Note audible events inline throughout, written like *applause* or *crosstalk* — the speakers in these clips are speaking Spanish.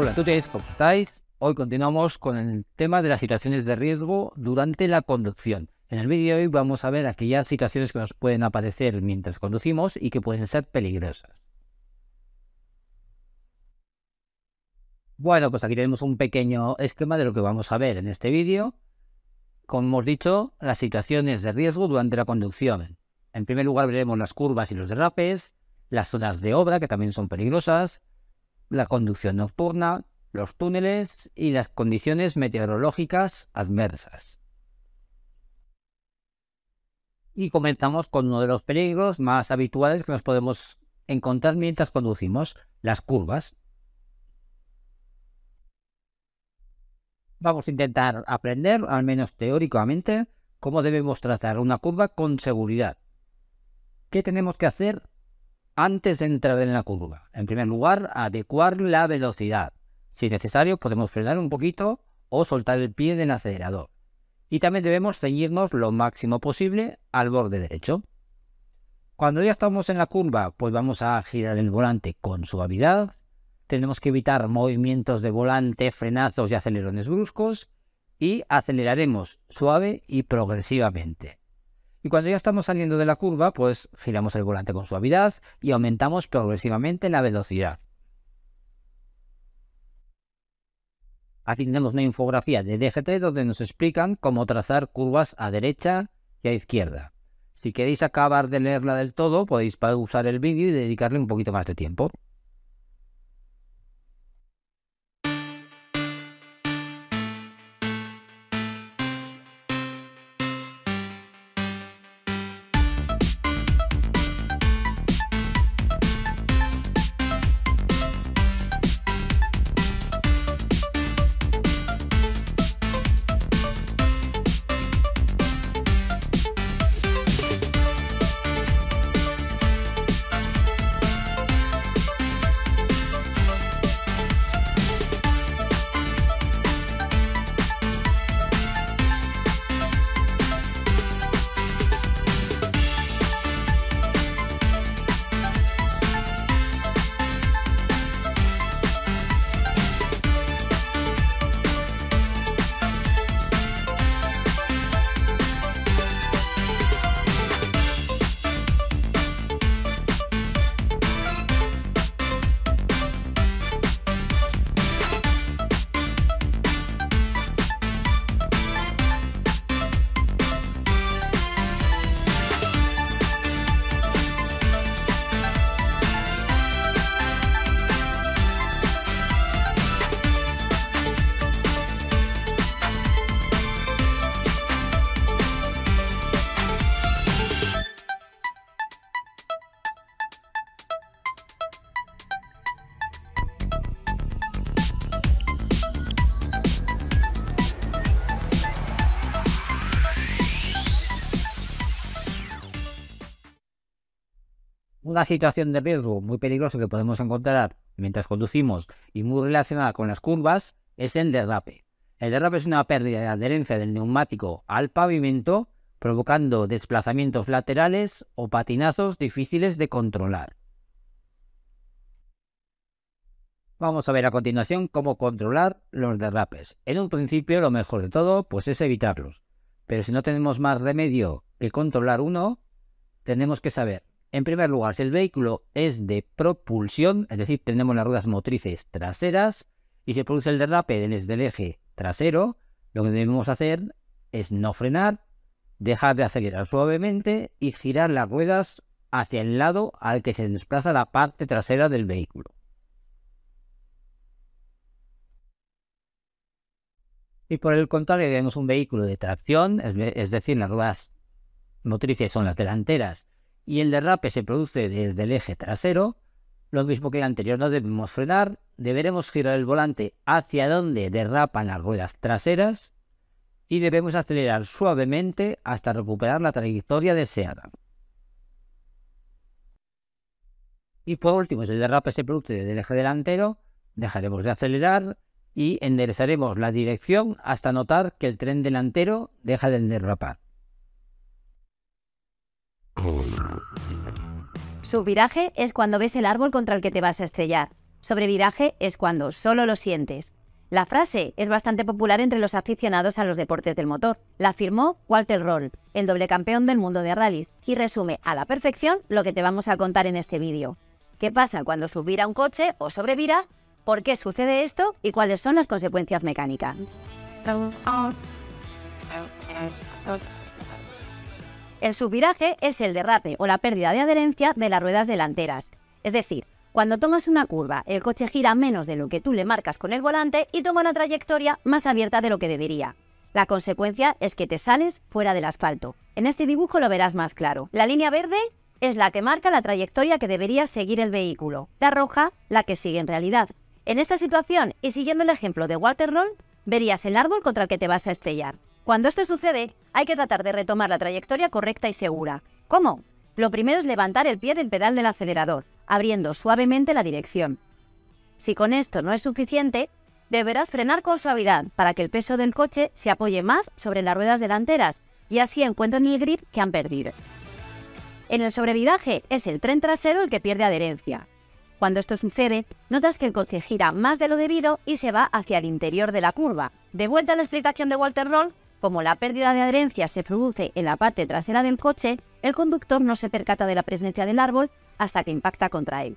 Hola a todos, ¿cómo estáis? Hoy continuamos con el tema de las situaciones de riesgo durante la conducción. En el vídeo de hoy vamos a ver aquellas situaciones que nos pueden aparecer mientras conducimos y que pueden ser peligrosas. Bueno, pues aquí tenemos un pequeño esquema de lo que vamos a ver en este vídeo. Como hemos dicho, las situaciones de riesgo durante la conducción. En primer lugar veremos las curvas y los derrapes, las zonas de obra que también son peligrosas, la conducción nocturna, los túneles y las condiciones meteorológicas adversas. Y comenzamos con uno de los peligros más habituales que nos podemos encontrar mientras conducimos, las curvas. Vamos a intentar aprender, al menos teóricamente, cómo debemos trazar una curva con seguridad. ¿Qué tenemos que hacer antes de entrar en la curva. En primer lugar, adecuar la velocidad. Si es necesario, podemos frenar un poquito o soltar el pie del acelerador. Y también debemos ceñirnos lo máximo posible al borde derecho. Cuando ya estamos en la curva, pues vamos a girar el volante con suavidad. Tenemos que evitar movimientos de volante, frenazos y acelerones bruscos. Y aceleraremos suave y progresivamente. Y cuando ya estamos saliendo de la curva, pues giramos el volante con suavidad y aumentamos progresivamente la velocidad. Aquí tenemos una infografía de DGT donde nos explican cómo trazar curvas a derecha y a izquierda. Si queréis acabar de leerla del todo, podéis pausar el vídeo y dedicarle un poquito más de tiempo. situación de riesgo muy peligroso que podemos encontrar mientras conducimos y muy relacionada con las curvas es el derrape. El derrape es una pérdida de adherencia del neumático al pavimento provocando desplazamientos laterales o patinazos difíciles de controlar. Vamos a ver a continuación cómo controlar los derrapes. En un principio lo mejor de todo pues es evitarlos, pero si no tenemos más remedio que controlar uno, tenemos que saber en primer lugar, si el vehículo es de propulsión, es decir, tenemos las ruedas motrices traseras y se produce el derrape desde el eje trasero, lo que debemos hacer es no frenar, dejar de acelerar suavemente y girar las ruedas hacia el lado al que se desplaza la parte trasera del vehículo. Si por el contrario tenemos un vehículo de tracción, es decir, las ruedas motrices son las delanteras y el derrape se produce desde el eje trasero, lo mismo que el anterior, no debemos frenar, deberemos girar el volante hacia donde derrapan las ruedas traseras y debemos acelerar suavemente hasta recuperar la trayectoria deseada. Y por último, si el derrape se produce desde el eje delantero, dejaremos de acelerar y enderezaremos la dirección hasta notar que el tren delantero deja de derrapar. Subviraje es cuando ves el árbol contra el que te vas a estrellar. Sobreviraje es cuando solo lo sientes. La frase es bastante popular entre los aficionados a los deportes del motor. La firmó Walter Roll, el doble campeón del mundo de rallies, y resume a la perfección lo que te vamos a contar en este vídeo. ¿Qué pasa cuando subvira un coche o sobrevira? ¿Por qué sucede esto y cuáles son las consecuencias mecánicas? El subviraje es el derrape o la pérdida de adherencia de las ruedas delanteras. Es decir, cuando tomas una curva, el coche gira menos de lo que tú le marcas con el volante y toma una trayectoria más abierta de lo que debería. La consecuencia es que te sales fuera del asfalto. En este dibujo lo verás más claro. La línea verde es la que marca la trayectoria que debería seguir el vehículo. La roja, la que sigue en realidad. En esta situación, y siguiendo el ejemplo de Walter verías el árbol contra el que te vas a estrellar. Cuando esto sucede, hay que tratar de retomar la trayectoria correcta y segura. ¿Cómo? Lo primero es levantar el pie del pedal del acelerador, abriendo suavemente la dirección. Si con esto no es suficiente, deberás frenar con suavidad para que el peso del coche se apoye más sobre las ruedas delanteras y así encuentren el grip que han perdido. En el sobreviraje es el tren trasero el que pierde adherencia. Cuando esto sucede, notas que el coche gira más de lo debido y se va hacia el interior de la curva. De vuelta a la explicación de Walter Roll, como la pérdida de adherencia se produce en la parte trasera del coche, el conductor no se percata de la presencia del árbol hasta que impacta contra él.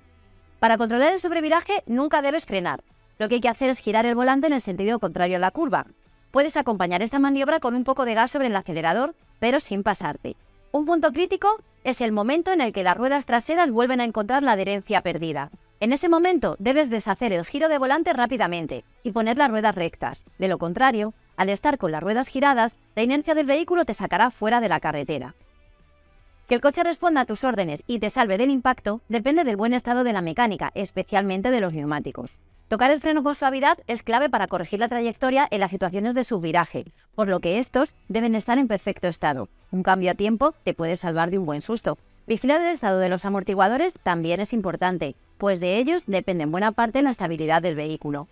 Para controlar el sobreviraje nunca debes frenar. Lo que hay que hacer es girar el volante en el sentido contrario a la curva. Puedes acompañar esta maniobra con un poco de gas sobre el acelerador, pero sin pasarte. Un punto crítico es el momento en el que las ruedas traseras vuelven a encontrar la adherencia perdida. En ese momento debes deshacer el giro de volante rápidamente y poner las ruedas rectas. De lo contrario, al estar con las ruedas giradas, la inercia del vehículo te sacará fuera de la carretera. Que el coche responda a tus órdenes y te salve del impacto depende del buen estado de la mecánica, especialmente de los neumáticos. Tocar el freno con suavidad es clave para corregir la trayectoria en las situaciones de subviraje, por lo que estos deben estar en perfecto estado. Un cambio a tiempo te puede salvar de un buen susto. Vigilar el estado de los amortiguadores también es importante, pues de ellos depende en buena parte la estabilidad del vehículo.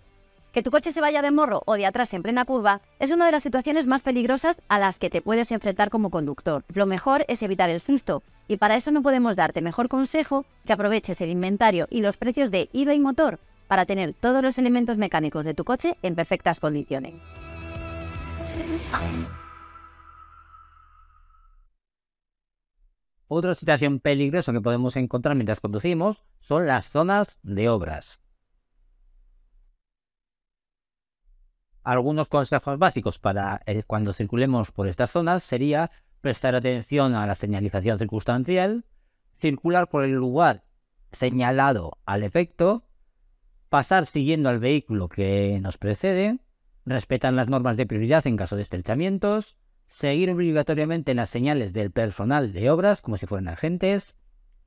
Que tu coche se vaya de morro o de atrás en plena curva es una de las situaciones más peligrosas a las que te puedes enfrentar como conductor. Lo mejor es evitar el susto y para eso no podemos darte mejor consejo que aproveches el inventario y los precios de eBay Motor para tener todos los elementos mecánicos de tu coche en perfectas condiciones. Otra situación peligrosa que podemos encontrar mientras conducimos son las zonas de obras. algunos consejos básicos para eh, cuando circulemos por estas zonas sería prestar atención a la señalización circunstancial, circular por el lugar señalado al efecto, pasar siguiendo al vehículo que nos precede, respetar las normas de prioridad en caso de estrechamientos, seguir obligatoriamente las señales del personal de obras como si fueran agentes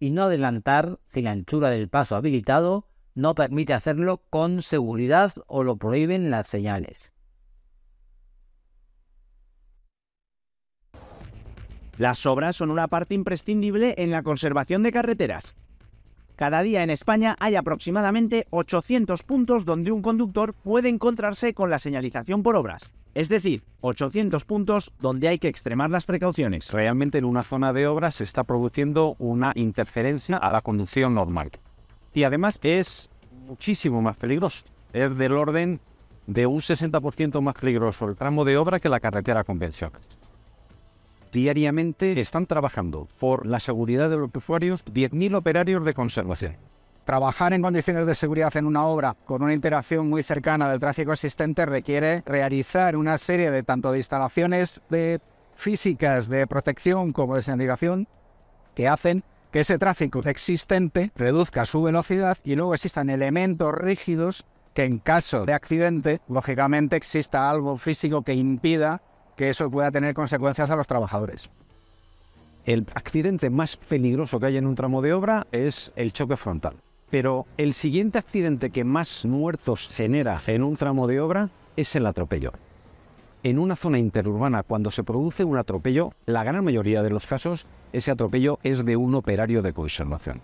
y no adelantar si la anchura del paso habilitado no permite hacerlo con seguridad o lo prohíben las señales. Las obras son una parte imprescindible en la conservación de carreteras. Cada día en España hay aproximadamente 800 puntos donde un conductor puede encontrarse con la señalización por obras. Es decir, 800 puntos donde hay que extremar las precauciones. Realmente en una zona de obras se está produciendo una interferencia a la conducción normal y además es muchísimo más peligroso. Es del orden de un 60% más peligroso el tramo de obra que la carretera convencional. Diariamente están trabajando por la seguridad de los usuarios 10.000 operarios de conservación. Trabajar en condiciones de seguridad en una obra con una interacción muy cercana del tráfico existente requiere realizar una serie de tanto de instalaciones de físicas de protección como de señalización que hacen que ese tráfico existente reduzca su velocidad y luego existan elementos rígidos que en caso de accidente, lógicamente exista algo físico que impida que eso pueda tener consecuencias a los trabajadores. El accidente más peligroso que hay en un tramo de obra es el choque frontal. Pero el siguiente accidente que más muertos genera en un tramo de obra es el atropello en una zona interurbana cuando se produce un atropello, la gran mayoría de los casos, ese atropello es de un operario de conservación.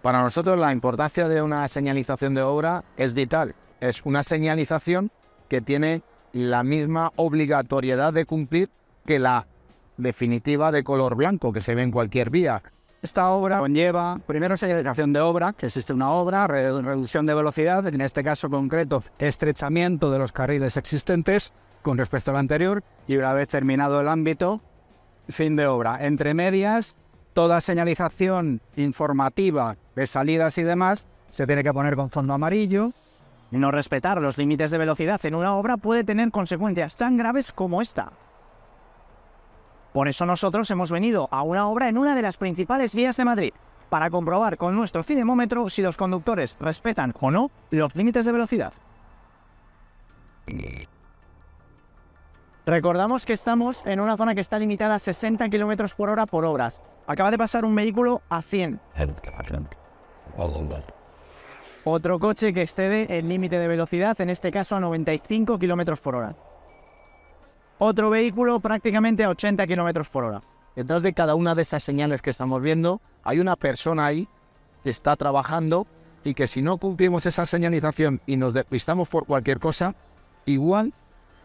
Para nosotros la importancia de una señalización de obra es vital. Es una señalización que tiene la misma obligatoriedad de cumplir que la definitiva de color blanco que se ve en cualquier vía. Esta obra conlleva, primero, señalización de obra, que existe una obra, reducción de velocidad, en este caso concreto, estrechamiento de los carriles existentes, con respecto a lo anterior y una vez terminado el ámbito, fin de obra. Entre medias, toda señalización informativa de salidas y demás se tiene que poner con fondo amarillo. No respetar los límites de velocidad en una obra puede tener consecuencias tan graves como esta. Por eso nosotros hemos venido a una obra en una de las principales vías de Madrid, para comprobar con nuestro cinemómetro si los conductores respetan o no los límites de velocidad. Recordamos que estamos en una zona que está limitada a 60 km por hora por obras. Acaba de pasar un vehículo a 100. Otro coche que excede el límite de velocidad, en este caso a 95 km por hora. Otro vehículo prácticamente a 80 km por hora. Detrás de cada una de esas señales que estamos viendo, hay una persona ahí que está trabajando y que si no cumplimos esa señalización y nos despistamos por cualquier cosa, igual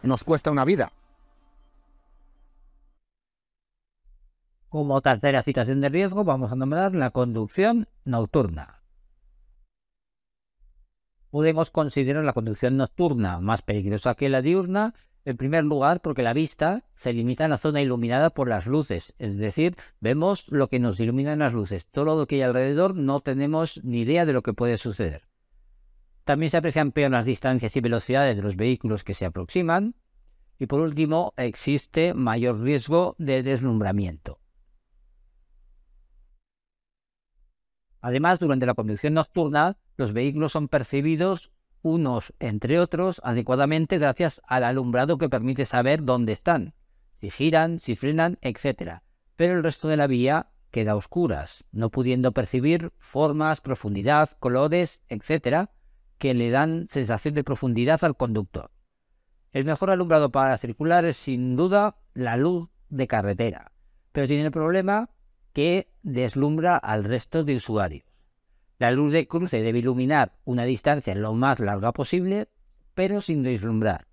nos cuesta una vida. Como tercera situación de riesgo vamos a nombrar la conducción nocturna. Podemos considerar la conducción nocturna más peligrosa que la diurna, en primer lugar porque la vista se limita a la zona iluminada por las luces, es decir, vemos lo que nos iluminan las luces, todo lo que hay alrededor no tenemos ni idea de lo que puede suceder. También se aprecian peor las distancias y velocidades de los vehículos que se aproximan. Y por último, existe mayor riesgo de deslumbramiento. Además, durante la conducción nocturna, los vehículos son percibidos unos entre otros adecuadamente gracias al alumbrado que permite saber dónde están, si giran, si frenan, etc. Pero el resto de la vía queda a oscuras, no pudiendo percibir formas, profundidad, colores, etc., que le dan sensación de profundidad al conductor. El mejor alumbrado para circular es sin duda la luz de carretera, pero tiene el problema que deslumbra al resto de usuarios. La luz de cruce debe iluminar una distancia lo más larga posible, pero sin deslumbrar.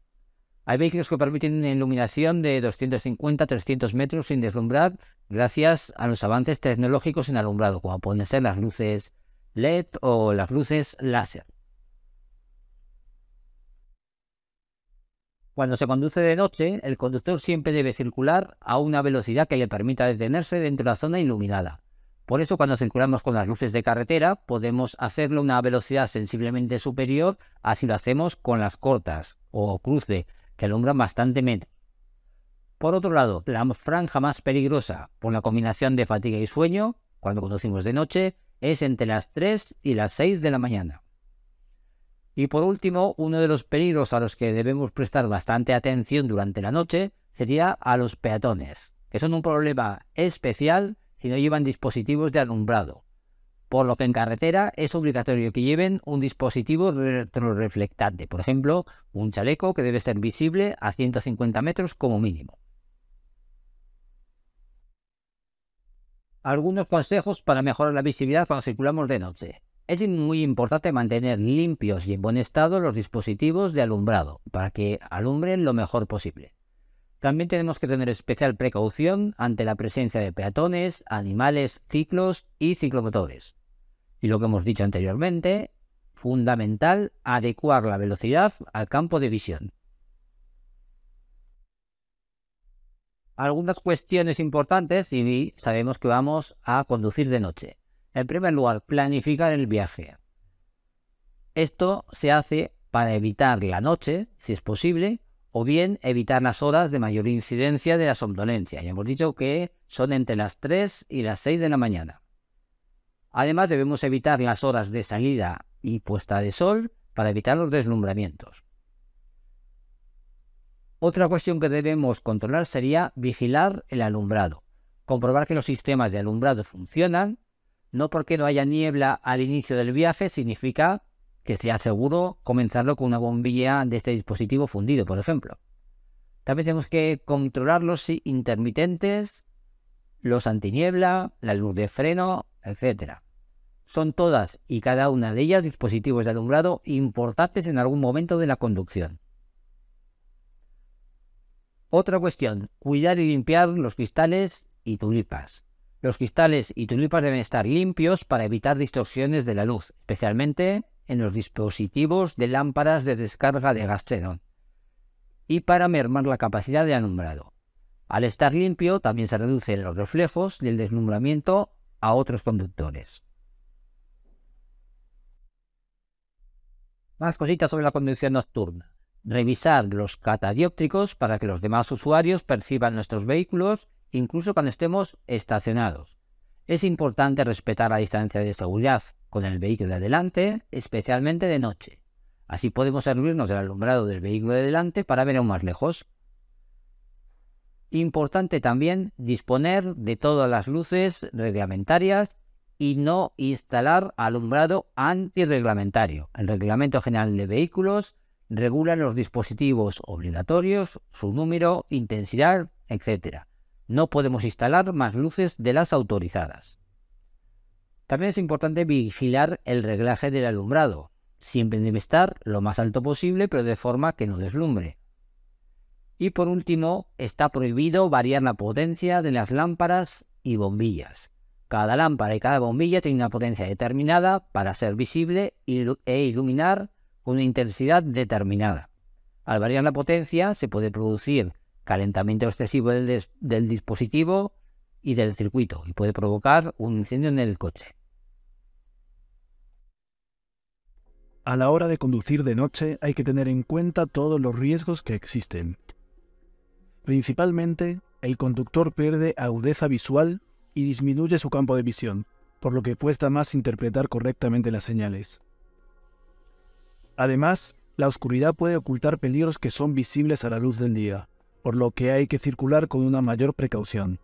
Hay vehículos que permiten una iluminación de 250-300 metros sin deslumbrar gracias a los avances tecnológicos en alumbrado, como pueden ser las luces LED o las luces láser. Cuando se conduce de noche, el conductor siempre debe circular a una velocidad que le permita detenerse dentro de la zona iluminada. Por eso cuando circulamos con las luces de carretera podemos hacerlo a una velocidad sensiblemente superior a si lo hacemos con las cortas o cruce, que alumbran bastante menos. Por otro lado, la franja más peligrosa por la combinación de fatiga y sueño, cuando conducimos de noche, es entre las 3 y las 6 de la mañana. Y por último, uno de los peligros a los que debemos prestar bastante atención durante la noche sería a los peatones, que son un problema especial si no llevan dispositivos de alumbrado, por lo que en carretera es obligatorio que lleven un dispositivo retroreflectante, por ejemplo, un chaleco que debe ser visible a 150 metros como mínimo. Algunos consejos para mejorar la visibilidad cuando circulamos de noche. Es muy importante mantener limpios y en buen estado los dispositivos de alumbrado para que alumbren lo mejor posible. También tenemos que tener especial precaución ante la presencia de peatones, animales, ciclos y ciclomotores. Y lo que hemos dicho anteriormente, fundamental adecuar la velocidad al campo de visión. Algunas cuestiones importantes y sabemos que vamos a conducir de noche. En primer lugar, planificar el viaje. Esto se hace para evitar la noche, si es posible, o bien evitar las horas de mayor incidencia de la somnolencia. Ya hemos dicho que son entre las 3 y las 6 de la mañana. Además, debemos evitar las horas de salida y puesta de sol para evitar los deslumbramientos. Otra cuestión que debemos controlar sería vigilar el alumbrado, comprobar que los sistemas de alumbrado funcionan no porque no haya niebla al inicio del viaje significa que sea seguro comenzarlo con una bombilla de este dispositivo fundido, por ejemplo. También tenemos que controlar los intermitentes, los antiniebla, la luz de freno, etc. Son todas y cada una de ellas dispositivos de alumbrado importantes en algún momento de la conducción. Otra cuestión, cuidar y limpiar los cristales y tulipas. Los cristales y tulipas deben estar limpios para evitar distorsiones de la luz, especialmente en los dispositivos de lámparas de descarga de gas y para mermar la capacidad de alumbrado. Al estar limpio también se reducen los reflejos del deslumbramiento a otros conductores. Más cositas sobre la conducción nocturna. Revisar los catadióptricos para que los demás usuarios perciban nuestros vehículos incluso cuando estemos estacionados. Es importante respetar la distancia de seguridad con el vehículo de adelante, especialmente de noche. Así podemos servirnos del alumbrado del vehículo de adelante para ver aún más lejos. Importante también disponer de todas las luces reglamentarias y no instalar alumbrado antirreglamentario. El Reglamento General de Vehículos regula los dispositivos obligatorios, su número, intensidad, etc. No podemos instalar más luces de las autorizadas. También es importante vigilar el reglaje del alumbrado. Siempre debe estar lo más alto posible, pero de forma que no deslumbre. Y por último, está prohibido variar la potencia de las lámparas y bombillas. Cada lámpara y cada bombilla tiene una potencia determinada para ser visible e iluminar con una intensidad determinada. Al variar la potencia se puede producir calentamiento excesivo del, dispositivo y del circuito y puede provocar un incendio en el coche. A la hora de conducir de noche hay que tener en cuenta todos los riesgos que existen. Principalmente, el conductor pierde agudeza visual y disminuye su campo de visión, por lo que cuesta más interpretar correctamente las señales. Además, la oscuridad puede ocultar peligros que son visibles a la luz del día por lo que hay que circular con una mayor precaución.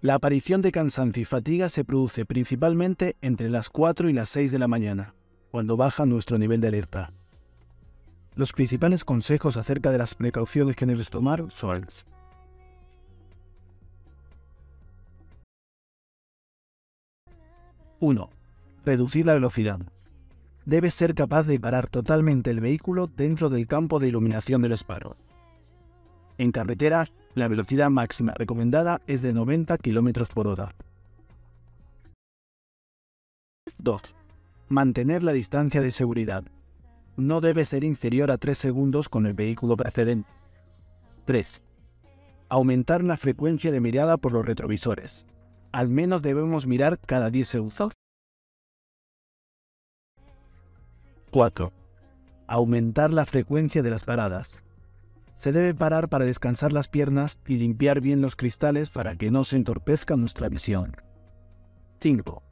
La aparición de cansancio y fatiga se produce principalmente entre las 4 y las 6 de la mañana, cuando baja nuestro nivel de alerta. Los principales consejos acerca de las precauciones que debes tomar son ...1. Reducir la velocidad. Debes ser capaz de parar totalmente el vehículo dentro del campo de iluminación del los en carretera, la velocidad máxima recomendada es de 90 km por hora. 2. Mantener la distancia de seguridad. No debe ser inferior a 3 segundos con el vehículo precedente. 3. Aumentar la frecuencia de mirada por los retrovisores. Al menos debemos mirar cada 10 segundos. 4. Aumentar la frecuencia de las paradas. Se debe parar para descansar las piernas y limpiar bien los cristales para que no se entorpezca nuestra visión. 5.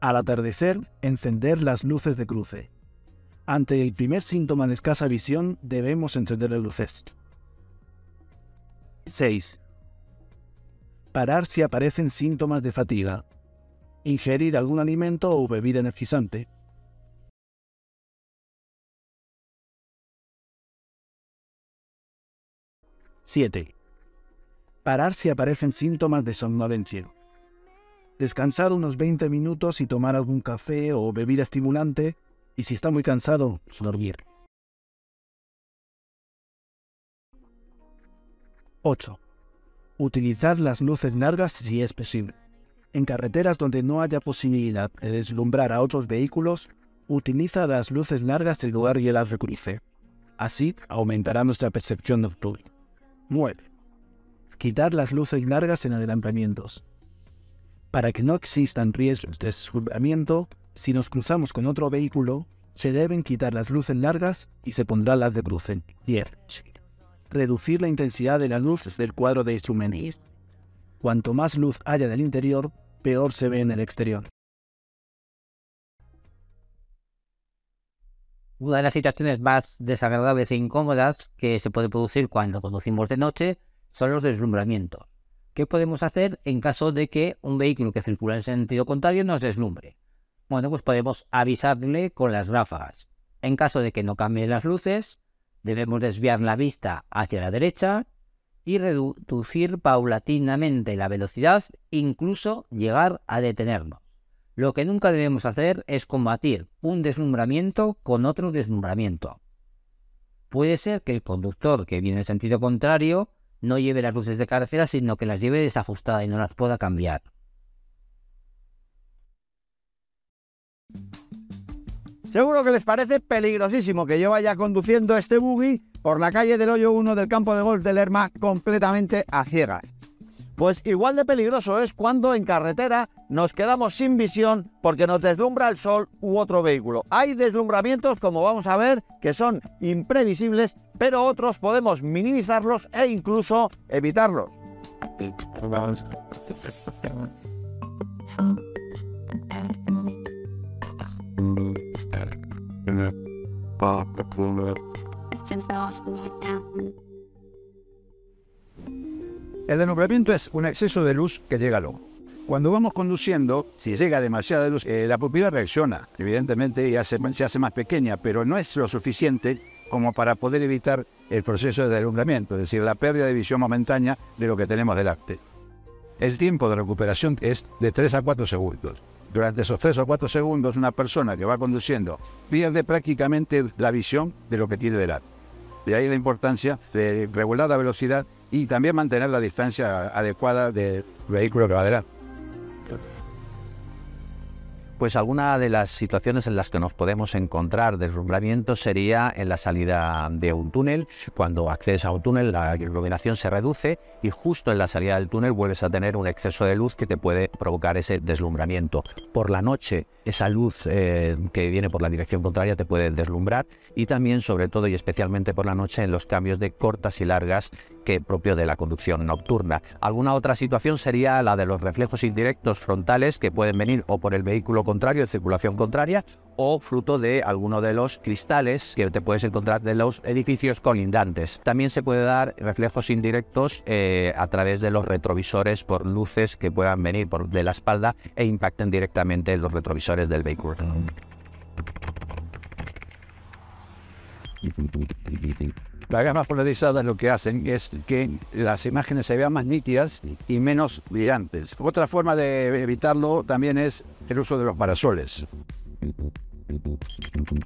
Al atardecer, encender las luces de cruce. Ante el primer síntoma de escasa visión, debemos encender las luces. 6. Parar si aparecen síntomas de fatiga. Ingerir algún alimento o bebida energizante. 7. Parar si aparecen síntomas de somnolencia. Descansar unos 20 minutos y tomar algún café o bebida estimulante y si está muy cansado, dormir. 8. Utilizar las luces largas si es posible. En carreteras donde no haya posibilidad de deslumbrar a otros vehículos, utiliza las luces largas en lugar de las recurrir. Así aumentará nuestra percepción nocturna. 9. Quitar las luces largas en adelantamientos. Para que no existan riesgos de deslumbramiento, si nos cruzamos con otro vehículo, se deben quitar las luces largas y se pondrán las de cruce. 10. Reducir la intensidad de la luz desde el cuadro de instrumentos. Cuanto más luz haya del interior, peor se ve en el exterior. una de las situaciones más desagradables e incómodas que se puede producir cuando conducimos de noche son los deslumbramientos. ¿Qué podemos hacer en caso de que un vehículo que circula en sentido contrario nos deslumbre? Bueno, pues podemos avisarle con las ráfagas. En caso de que no cambien las luces, debemos desviar la vista hacia la derecha y reducir paulatinamente la velocidad, incluso llegar a detenernos. Lo que nunca debemos hacer es combatir un deslumbramiento con otro deslumbramiento. Puede ser que el conductor que viene en sentido contrario no lleve las luces de carretera, sino que las lleve desajustadas y no las pueda cambiar. Seguro que les parece peligrosísimo que yo vaya conduciendo este buggy por la calle del hoyo 1 del campo de golf de Lerma completamente a ciegas. Pues igual de peligroso es cuando en carretera nos quedamos sin visión porque nos deslumbra el sol u otro vehículo. Hay deslumbramientos, como vamos a ver, que son imprevisibles, pero otros podemos minimizarlos e incluso evitarlos. El deslumbramiento es un exceso de luz que llega luego... Cuando vamos conduciendo, si llega demasiada luz, eh, la pupila reacciona, evidentemente, y se hace más pequeña, pero no es lo suficiente como para poder evitar el proceso de deslumbramiento, es decir, la pérdida de visión momentánea de lo que tenemos delante. El tiempo de recuperación es de 3 a 4 segundos. Durante esos 3 o 4 segundos, una persona que va conduciendo pierde prácticamente la visión de lo que tiene delante. De ahí la importancia de regular la velocidad y también mantener la distancia adecuada del vehículo que va Pues alguna de las situaciones en las que nos podemos encontrar deslumbramiento sería en la salida de un túnel. Cuando accedes a un túnel la iluminación se reduce y justo en la salida del túnel vuelves a tener un exceso de luz que te puede provocar ese deslumbramiento. Por la noche esa luz eh, que viene por la dirección contraria te puede deslumbrar y también sobre todo y especialmente por la noche en los cambios de cortas y largas que propio de la conducción nocturna. Alguna otra situación sería la de los reflejos indirectos frontales que pueden venir o por el vehículo contrario, ...de circulación contraria, o fruto de alguno de los cristales que te puedes encontrar de los edificios colindantes. También se puede dar reflejos indirectos eh, a través de los retrovisores por luces que puedan venir por de la espalda e impacten directamente los retrovisores del vehículo. *laughs* Las gamas polarizadas lo que hacen es que las imágenes se vean más nítidas y menos brillantes. Otra forma de evitarlo también es el uso de los parasoles.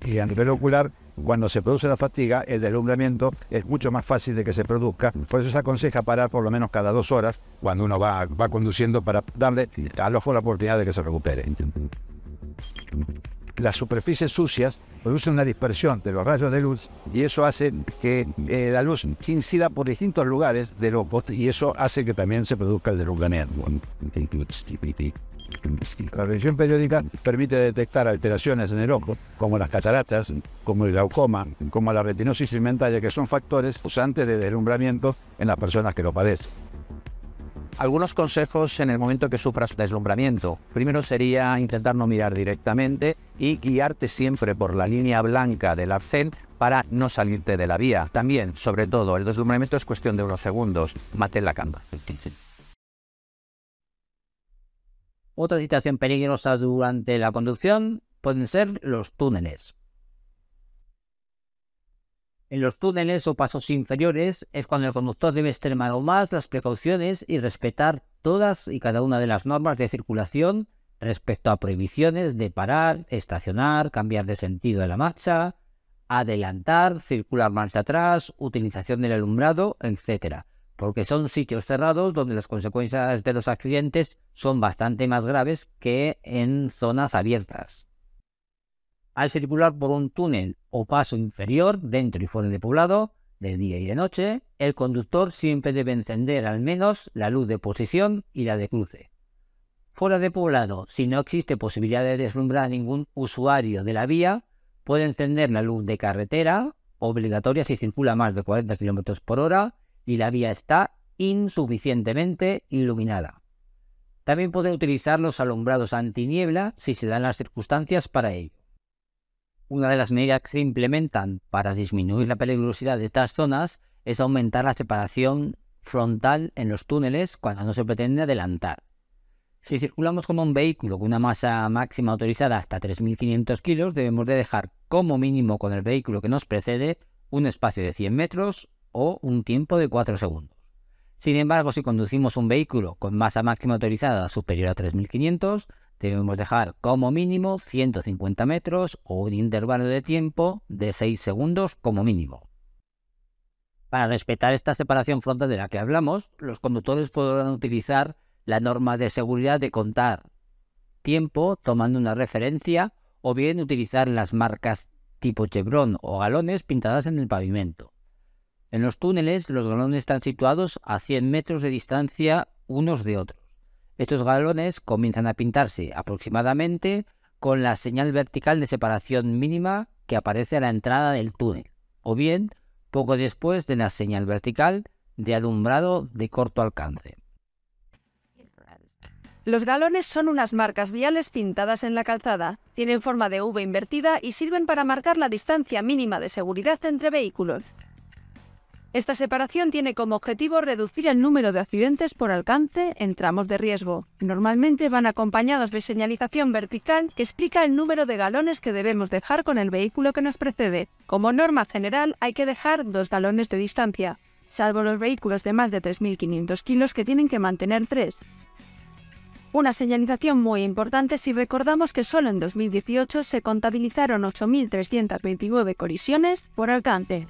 Y a nivel ocular, cuando se produce la fatiga, el deslumbramiento es mucho más fácil de que se produzca. Por eso se aconseja parar por lo menos cada dos horas cuando uno va, va conduciendo para darle al ojo la oportunidad de que se recupere las superficies sucias producen una dispersión de los rayos de luz y eso hace que eh, la luz incida por distintos lugares de los y eso hace que también se produzca el deslumbramiento. La revisión periódica permite detectar alteraciones en el ojo, como las cataratas, como el glaucoma, como la retinosis pigmentaria, que son factores usantes de deslumbramiento en las personas que lo padecen. Algunos consejos en el momento que sufras deslumbramiento. Primero sería intentar no mirar directamente y guiarte siempre por la línea blanca del arcén para no salirte de la vía. También, sobre todo, el deslumbramiento es cuestión de unos segundos. Mate la cámara. Otra situación peligrosa durante la conducción pueden ser los túneles. En los túneles o pasos inferiores es cuando el conductor debe extremar aún más las precauciones y respetar todas y cada una de las normas de circulación respecto a prohibiciones de parar, estacionar, cambiar de sentido de la marcha, adelantar, circular marcha atrás, utilización del alumbrado, etc. Porque son sitios cerrados donde las consecuencias de los accidentes son bastante más graves que en zonas abiertas al circular por un túnel o paso inferior dentro y fuera de poblado, de día y de noche, el conductor siempre debe encender al menos la luz de posición y la de cruce. Fuera de poblado, si no existe posibilidad de deslumbrar a ningún usuario de la vía, puede encender la luz de carretera, obligatoria si circula más de 40 km por hora y la vía está insuficientemente iluminada. También puede utilizar los alumbrados antiniebla si se dan las circunstancias para ello. Una de las medidas que se implementan para disminuir la peligrosidad de estas zonas es aumentar la separación frontal en los túneles cuando no se pretende adelantar. Si circulamos como un vehículo con una masa máxima autorizada hasta 3.500 kilos, debemos de dejar como mínimo con el vehículo que nos precede un espacio de 100 metros o un tiempo de 4 segundos. Sin embargo, si conducimos un vehículo con masa máxima autorizada superior a 3.500, debemos dejar como mínimo 150 metros o un intervalo de tiempo de 6 segundos como mínimo. Para respetar esta separación frontal de la que hablamos, los conductores podrán utilizar la norma de seguridad de contar tiempo tomando una referencia o bien utilizar las marcas tipo chevron o galones pintadas en el pavimento. En los túneles los galones están situados a 100 metros de distancia unos de otros. Estos galones comienzan a pintarse aproximadamente con la señal vertical de separación mínima que aparece a la entrada del túnel, o bien poco después de la señal vertical de alumbrado de corto alcance. Los galones son unas marcas viales pintadas en la calzada. Tienen forma de V invertida y sirven para marcar la distancia mínima de seguridad entre vehículos. Esta separación tiene como objetivo reducir el número de accidentes por alcance en tramos de riesgo. Normalmente van acompañados de señalización vertical que explica el número de galones que debemos dejar con el vehículo que nos precede. Como norma general hay que dejar dos galones de distancia, salvo los vehículos de más de 3.500 kilos que tienen que mantener tres. Una señalización muy importante si recordamos que solo en 2018 se contabilizaron 8.329 colisiones por alcance.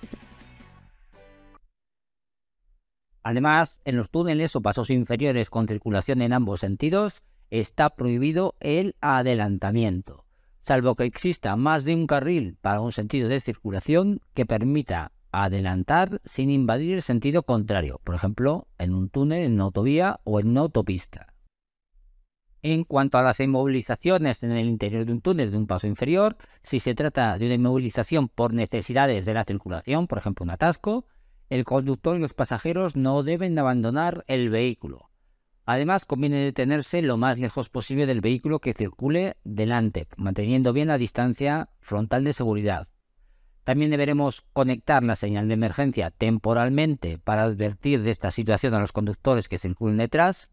Además, en los túneles o pasos inferiores con circulación en ambos sentidos está prohibido el adelantamiento, salvo que exista más de un carril para un sentido de circulación que permita adelantar sin invadir el sentido contrario, por ejemplo, en un túnel, en autovía o en una autopista. En cuanto a las inmovilizaciones en el interior de un túnel de un paso inferior, si se trata de una inmovilización por necesidades de la circulación, por ejemplo un atasco, el conductor y los pasajeros no deben abandonar el vehículo. Además, conviene detenerse lo más lejos posible del vehículo que circule delante, manteniendo bien la distancia frontal de seguridad. También deberemos conectar la señal de emergencia temporalmente para advertir de esta situación a los conductores que circulen detrás.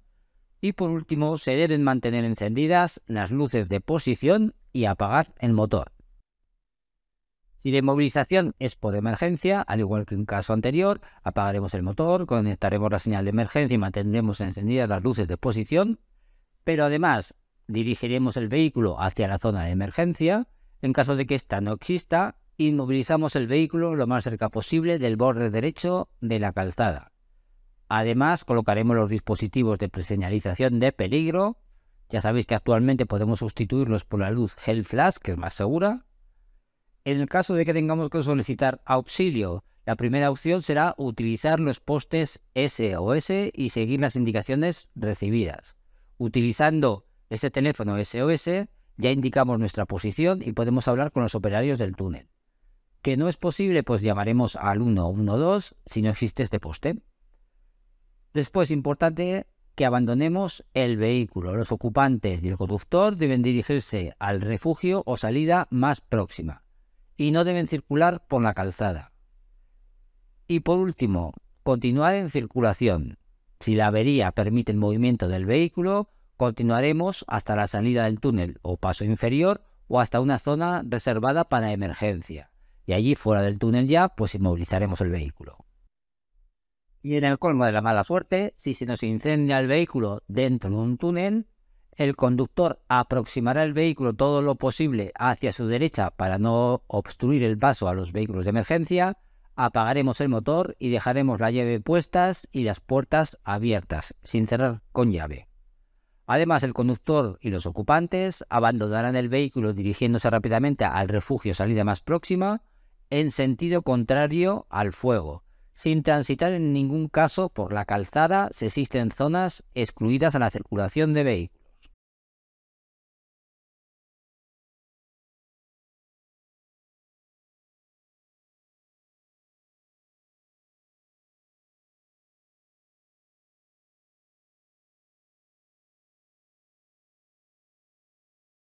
Y por último, se deben mantener encendidas las luces de posición y apagar el motor. Si la inmovilización es por emergencia, al igual que en caso anterior, apagaremos el motor, conectaremos la señal de emergencia y mantendremos encendidas las luces de posición, pero además dirigiremos el vehículo hacia la zona de emergencia. En caso de que esta no exista, inmovilizamos el vehículo lo más cerca posible del borde derecho de la calzada. Además, colocaremos los dispositivos de preseñalización de peligro. Ya sabéis que actualmente podemos sustituirlos por la luz Hell Flash, que es más segura, en el caso de que tengamos que solicitar auxilio, la primera opción será utilizar los postes SOS y seguir las indicaciones recibidas. Utilizando este teléfono SOS, ya indicamos nuestra posición y podemos hablar con los operarios del túnel. Que no es posible, pues llamaremos al 112 si no existe este poste. Después, importante que abandonemos el vehículo. Los ocupantes y el conductor deben dirigirse al refugio o salida más próxima y no deben circular por la calzada. Y por último, continuar en circulación. Si la avería permite el movimiento del vehículo, continuaremos hasta la salida del túnel o paso inferior o hasta una zona reservada para emergencia. Y allí fuera del túnel ya, pues inmovilizaremos el vehículo. Y en el colmo de la mala suerte, si se nos incendia el vehículo dentro de un túnel, el conductor aproximará el vehículo todo lo posible hacia su derecha para no obstruir el paso a los vehículos de emergencia, apagaremos el motor y dejaremos la llave puestas y las puertas abiertas, sin cerrar con llave. Además, el conductor y los ocupantes abandonarán el vehículo dirigiéndose rápidamente al refugio salida más próxima en sentido contrario al fuego, sin transitar en ningún caso por la calzada si existen zonas excluidas a la circulación de vehículos.